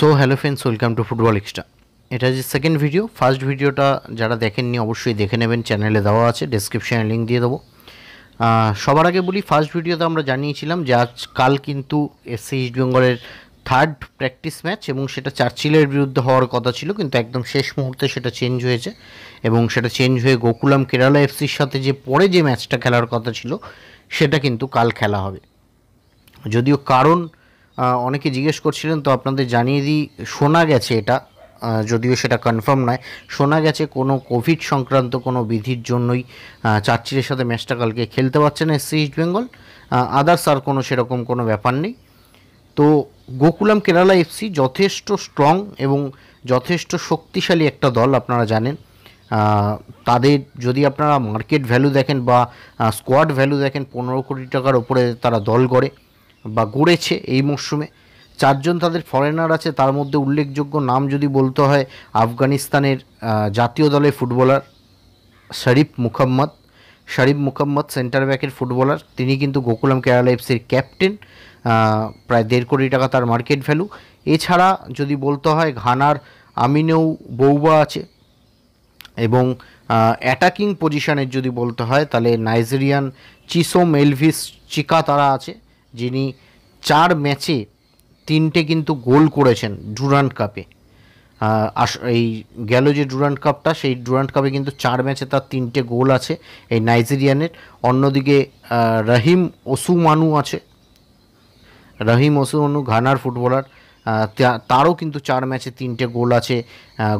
so hello friends welcome to football extra এটা যে second video first ভিডিওটা যারা দেখেননি অবশ্যই দেখে নেবেন চ্যানেলে দেওয়া আছে ডেসক্রিপশানে লিঙ্ক দিয়ে দেবো সবার আগে বলি ফার্স্ট ভিডিওতে আমরা জানিয়েছিলাম যে আজ কাল কিন্তু এসসি ইস্ট বেঙ্গলের থার্ড প্র্যাকটিস ম্যাচ এবং সেটা চার্চিলের বিরুদ্ধে হওয়ার কথা ছিল কিন্তু একদম শেষ মুহূর্তে সেটা চেঞ্জ হয়েছে এবং সেটা চেঞ্জ হয়ে গোকুলাম কেরালা এফসির সাথে যে পরে যে ম্যাচটা খেলার কথা ছিল সেটা কিন্তু কাল খেলা হবে যদিও কারণ অনেকে জিজ্ঞেস করছিলেন তো আপনাদের জানিয়ে দিই শোনা গেছে এটা যদিও সেটা কনফার্ম নয় শোনা গেছে কোনো কোভিড সংক্রান্ত কোনো বিধির জন্যই চার্চিরের সাথে ম্যাচটা কালকে খেলতে পারছে না এসসি ইস্ট বেঙ্গল আদার্স আর কোনো সেরকম কোনো ব্যাপার নেই তো গোকুলাম কেরালা এফসি যথেষ্ট স্ট্রং এবং যথেষ্ট শক্তিশালী একটা দল আপনারা জানেন তাদের যদি আপনারা মার্কেট ভ্যালু দেখেন বা স্কোয়াড ভ্যালু দেখেন পনেরো কোটি টাকার ওপরে তারা দল গড়ে বা গড়েছে এই মরশুমে চারজন তাদের ফরেনার আছে তার মধ্যে উল্লেখযোগ্য নাম যদি বলতে হয় আফগানিস্তানের জাতীয় দলের footballer Sharif Mukhammad Sharif Mukhammad centre ব্যাকের ফুটবলার তিনি কিন্তু গোকুলাম কেরালা এফসির ক্যাপ্টেন প্রায় দেড় কোটি টাকা তার মার্কেট ভ্যালু এছাড়া যদি বলতে হয় ঘানার আমিনেও বৌবা আছে এবং অ্যাটাকিং পজিশনের যদি বলতে হয় তাহলে নাইজেরিয়ান চিসো মেলভিস চিকা তারা আছে যিনি চার ম্যাচে তিনটে কিন্তু গোল করেছেন ডুরান্ট কাপে আস এই গেল যে ডুরান্ট কাপটা সেই ডুরান্ট কাপে কিন্তু চার ম্যাচে তার তিনটে গোল আছে এই নাইজেরিয়ানের অন্যদিকে রাহিম ওসুমানু আছে রাহিম ওসুমানু ঘানার ফুটবলার তারও কিন্তু চার ম্যাচে তিনটে গোল আছে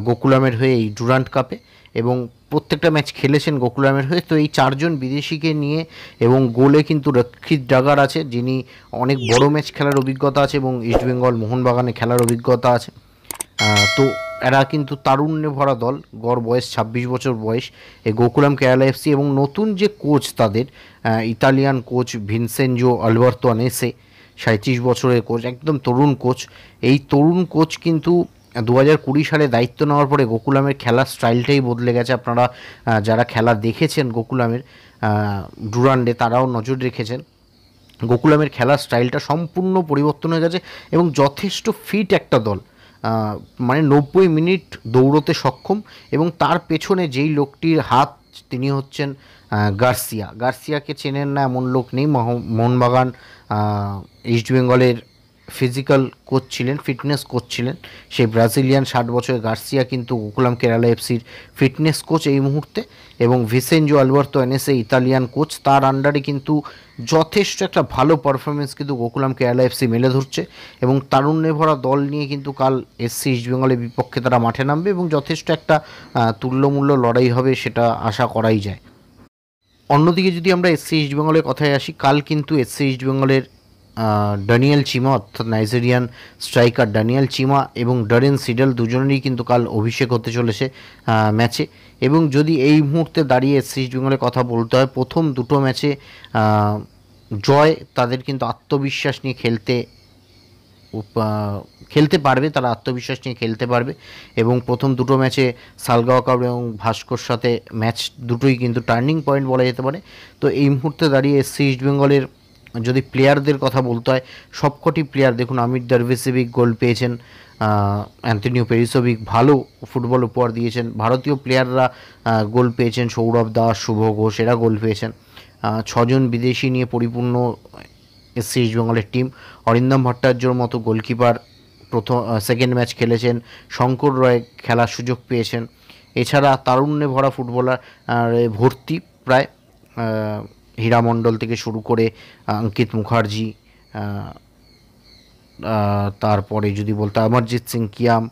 গোকুলামের হয়ে এই ডুরান্ট কাপে এবং প্রত্যেকটা ম্যাচ খেলেছেন গোকুলামের হয়ে তো এই চারজন বিদেশিকে নিয়ে এবং গোলে কিন্তু রক্ষিত ডাগার আছে যিনি অনেক বড় ম্যাচ খেলার অভিজ্ঞতা আছে এবং ইস্টবেঙ্গল মোহনবাগানে খেলার অভিজ্ঞতা আছে তো এরা কিন্তু তারুণ্যে ভরা দল গড় বয়স ছাব্বিশ বছর বয়স এই গোকুলাম কেরালা এফসি এবং নতুন যে কোচ তাদের Italian coach Vincenzo Alberto Annese সাঁত্রিশ বছরের কোচ একদম তরুণ কোচ এই তরুণ কোচ কিন্তু দু হাজার কুড়ি সালে দায়িত্ব নেওয়ার পরে গোকুলামের খেলার স্টাইলটাই বদলে গেছে আপনারা যারা খেলা দেখেছেন গোকুলামের ডুরান্ডে তারাও নজর রেখেছেন গোকুলামের খেলার স্টাইলটা সম্পূর্ণ পরিবর্তন হয়ে গেছে এবং যথেষ্ট ফিট একটা দল মানে নব্বই মিনিট দৌড়তে সক্ষম এবং তার পেছনে যেই লোকটির হাত তিনি হচ্ছেন গার্সিয়া গার্সিয়াকে চেনেন না এমন লোক নেই মোহনবাগান ইস্ট বেঙ্গলের ফিজিক্যাল কোচ ছিলেন ফিটনেস কোচ ছিলেন সেই ব্রাজিলিয়ান ষাট বছরের গার্সিয়া কিন্তু গোকুলাম কেরালা এফসির ফিটনেস কোচ এই মুহূর্তে এবং Vincenzo Alberto Annese Italian coach তার আন্ডারে কিন্তু যথেষ্ট একটা ভালো পারফরমেন্স কিন্তু গোকুলাম কেরালা এফসি মেলে ধরছে এবং তারুণ্যে ভরা দল নিয়ে কিন্তু কাল এসসি ইস্টবেঙ্গলের বিপক্ষে তারা মাঠে নামবে এবং যথেষ্ট একটা তুল্যমূল্য লড়াই হবে সেটা আশা করাই যায় অন্যদিকে যদি আমরা এসসি ইস্টবেঙ্গলের কথায় আসি কাল কিন্তু এসসি ইস্টবেঙ্গলের ডানিয়েল চিমা অর্থাৎ নাইজেরিয়ান স্ট্রাইকার ডানিয়েল চিমা এবং ডরেন সিডেল দুজনেরই কিন্তু কাল অভিষেক হতে চলেছে ম্যাচে এবং যদি এই মুহূর্তে দাঁড়িয়ে সিস্ট বেঙ্গলের কথা বলতে হয় প্রথম দুটো ম্যাচে জয় তাদের কিন্তু আত্মবিশ্বাস নিয়ে খেলতে খেলতে পারবে তারা আত্মবিশ্বাস নিয়ে খেলতে পারবে এবং প্রথম দুটো ম্যাচে সালগাওকার এবং ভাস্কর সাথে ম্যাচ দুটোই কিন্তু টার্নিং পয়েন্ট বলা যেতে পারে তো এই মুহূর্তে দাঁড়িয়ে এসসি ইস্টবেঙ্গলের যদি প্লেয়ারদের কথা বলতে হয় সবকটি প্লেয়ার দেখুন আমির দারভেসেভিক গোল পেয়েছেন অ্যান্থনিও পেরিসোভিক ভালো ফুটবল উপহার দিয়েছেন ভারতীয় প্লেয়াররা গোল পেয়েছেন সৌরভ দাস শুভ ঘোষ এরা গোল পেয়েছেন ছজন বিদেশি নিয়ে পরিপূর্ণ এসসি ইস্টবেঙ্গলের টিম অরিন্দম ভট্টাচার্যর মতো গোলকিপার প্রথম সেকেন্ড ম্যাচ খেলেছেন শঙ্কর রয় খেলার সুযোগ পেয়েছেন এছাড়া তারুণ্যে ভরা ফুটবলার ভর্তি প্রায় হীরা মণ্ডল থেকে শুরু করে অঙ্কিত মুখার্জি তারপরে যদি বলতে অমরজিৎ সিং কিয়াম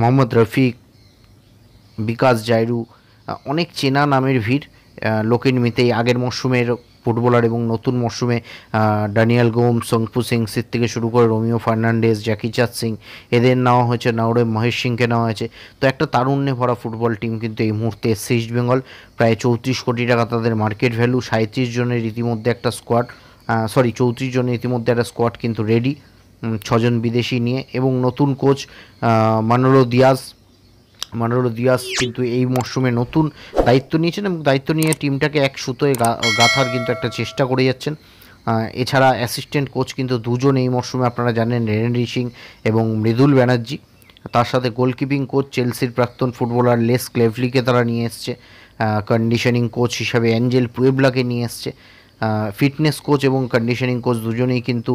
মোহাম্মদ রফিক বিকাশ জাইরু অনেক চেনা নামের ভিড় লোকের নিমিতে আগের মরশুমের ফুটবলার এবং নতুন মরশুমে ড্যানিয়াল গোম সংপু সিং সির থেকে শুরু করে রোমিও ফার্নান্ডেজ জ্যাকিচাঁদ সিং এদের নেওয়া হয়েছে নাওরে মহেশ সিংকে নেওয়া হয়েছে তো একটা তারুণ্যে ভরা ফুটবল টিম কিন্তু এই মুহূর্তে এসছে বেঙ্গল প্রায় চৌত্রিশ কোটি টাকা তাদের মার্কেট ভ্যালু সাঁত্রিশ জনের ইতিমধ্যে একটা স্কোয়াড সরি চৌত্রিশ জনের ইতিমধ্যে একটা স্কোয়াড কিন্তু রেডি ছজন বিদেশি নিয়ে এবং নতুন কোচ মানলো দিয়াজ মানারুল দিয়াস কিন্তু এই মরশুমে নতুন দায়িত্ব নিয়েছেন এবং দায়িত্ব নিয়ে টিমটাকে এক সুতোয় গাঁথার কিন্তু একটা চেষ্টা করে যাচ্ছেন এছাড়া অ্যাসিস্ট্যান্ট কোচ কিন্তু দুজন এই মরশুমে আপনারা জানেন রেনেন্দ্রি সিং এবং মৃদুল ব্যানার্জি তার সাথে গোলকিপিং কোচ চেলসির প্রাক্তন ফুটবলার লেস ক্লেভলিকে তারা নিয়ে এসছে কন্ডিশনিং কোচ হিসাবে অ্যাঞ্জেল পুয়েবলাকে নিয়ে এসছে ফিটনেস কোচ এবং কন্ডিশনিং কোচ দুজনেই কিন্তু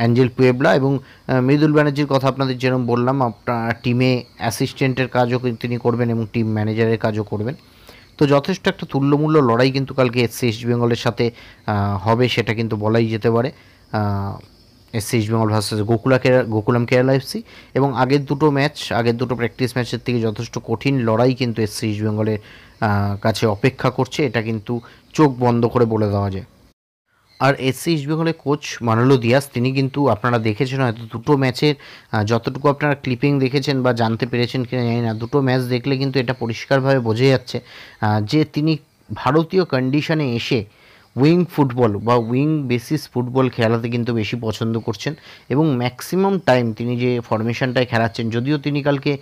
অ্যাঞ্জেল পুয়েবলা এবং মৃদুল ব্যানার্জির কথা আপনাদের যেরকম বললাম আপনার টিমে অ্যাসিস্ট্যান্টের কাজও তিনি করবেন এবং টিম ম্যানেজারের কাজও করবেন তো যথেষ্ট একটা তুল্যমূল্য লড়াই কিন্তু কালকে এসসি ইস্ট বেঙ্গলের সাথে হবে সেটা কিন্তু বলাই যেতে পারে এসসি ইস্ট বেঙ্গল ভার্সেস গোকুলা কেরা গোকুলাম কেরালা এফসি এবং আগের দুটো ম্যাচ আগের দুটো প্র্যাকটিস ম্যাচের থেকে যথেষ্ট কঠিন লড়াই কিন্তু এসসি ইস্ট বেঙ্গলের কাছে অপেক্ষা করছে এটা কিন্তু চোখ বন্ধ করে বলে দেওয়া যায় আর এসসি হলে কোচ মানলো দিয়াস তিনি কিন্তু আপনারা দেখেছেন হয়তো দুটো ম্যাচের যতটুকু আপনারা ক্লিপিং দেখেছেন বা জানতে পেরেছেন কিনা জানি না দুটো ম্যাচ দেখলে কিন্তু এটা পরিষ্কারভাবে বোঝা যাচ্ছে যে তিনি ভারতীয় কন্ডিশনে এসে উইং ফুটবল বা উইং বেসিস ফুটবল খেলাতে কিন্তু বেশি পছন্দ করছেন এবং ম্যাক্সিমাম টাইম তিনি যে ফরমেশনটায় খেলাচ্ছেন যদিও তিনি কালকে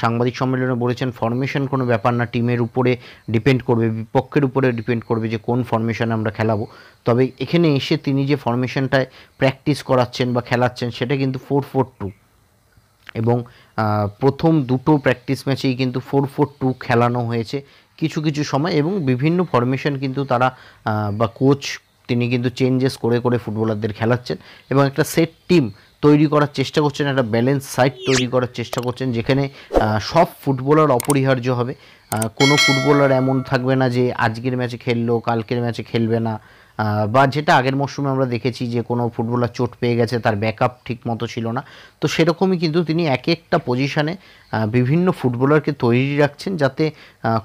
সাংবাদিক সম্মেলনে বলেছেন ফরমেশন কোনো ব্যাপার না টিমের উপরে ডিপেন্ড করবে বিপক্ষের উপরে ডিপেন্ড করবে যে কোন ফরমেশন আমরা খেলাবো তবে এখানে এসে তিনি যে ফরমেশনটায় প্র্যাকটিস করাচ্ছেন বা খেলাচ্ছেন সেটা কিন্তু ফোর ফোর টু এবং প্রথম দুটো প্র্যাকটিস ম্যাচেই কিন্তু ফোর ফোর টু খেলানো হয়েছে কিছু কিছু সময় এবং বিভিন্ন ফরমেশন কিন্তু তারা বা কোচ তিনি কিন্তু চেঞ্জেস করে করে ফুটবলারদের খেলাচ্ছেন এবং একটা সেট টিম তৈরি করার চেষ্টা করছেন একটা ব্যালেন্স সাইট তৈরি করার চেষ্টা করছেন যেখানে সব ফুটবলার অপরিহার্য হবে কোনো ফুটবলার এমন থাকবে না যে আজকের ম্যাচে খেললো কালকের ম্যাচে খেলবে না বা যেটা আগের মরশুমে আমরা দেখেছি যে কোনো ফুটবলার চোট পেয়ে গেছে তার ব্যাকআপ ঠিক মতো ছিল না তো সেরকমই কিন্তু তিনি এক একটা পজিশানে বিভিন্ন ফুটবলারকে তৈরি রাখছেন যাতে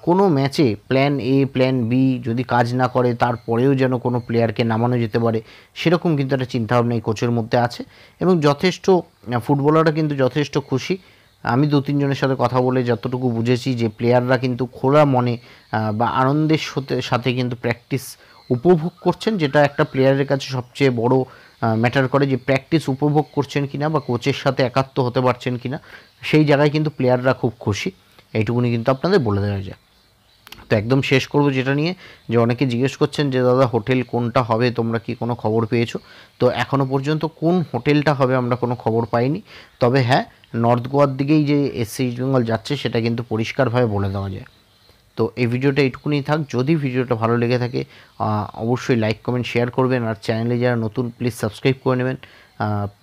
কোনো ম্যাচে প্ল্যান এ প্ল্যান বি যদি কাজ না করে তারপরেও যেন কোনো প্লেয়ারকে নামানো যেতে পারে সেরকম কিন্তু একটা চিন্তাভাবনা এই কোচের মধ্যে আছে এবং যথেষ্ট ফুটবলাররা কিন্তু যথেষ্ট খুশি আমি দু তিনজনের সাথে কথা বলে যতটুকু বুঝেছি যে প্লেয়াররা কিন্তু খোলা মনে বা আনন্দের সাথে কিন্তু প্র্যাকটিস উপভোগ করছেন যেটা একটা প্লেয়ারের কাছে সবচেয়ে বড় ম্যাটার করে যে প্র্যাকটিস উপভোগ করছেন কিনা বা কোচের সাথে একাত্ম হতে পারছেন কিনা সেই জায়গায় কিন্তু প্লেয়াররা খুব খুশি এইটুকুনি কিন্তু আপনাদের বলে দেওয়া যায় তো একদম শেষ করব যেটা নিয়ে যে অনেকে জিজ্ঞেস করছেন যে দাদা হোটেল কোনটা হবে তোমরা কি কোনো খবর পেয়েছো তো এখনও পর্যন্ত কোন হোটেলটা হবে আমরা কোনো খবর পাইনি তবে হ্যাঁ নর্থ গোয়ার দিকেই যে এসসি বেঙ্গল যাচ্ছে সেটা কিন্তু পরিষ্কারভাবে বলে দেওয়া যায় তো এই ভিডিওটা এটুকুনি থাক যদি ভিডিওটা ভালো লেগে থাকে অবশ্যই লাইক কমেন্ট শেয়ার করবেন আর চ্যানেলে যারা নতুন প্লিজ সাবস্ক্রাইব করে নেবেন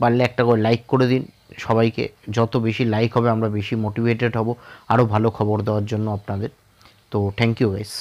পারলে একটা করে লাইক করে দিন সবাইকে যত বেশি লাইক হবে আমরা বেশি মোটিভেটেড হব আরও ভালো খবর দেওয়ার জন্য আপনাদের তো থ্যাংক ইউ গাইস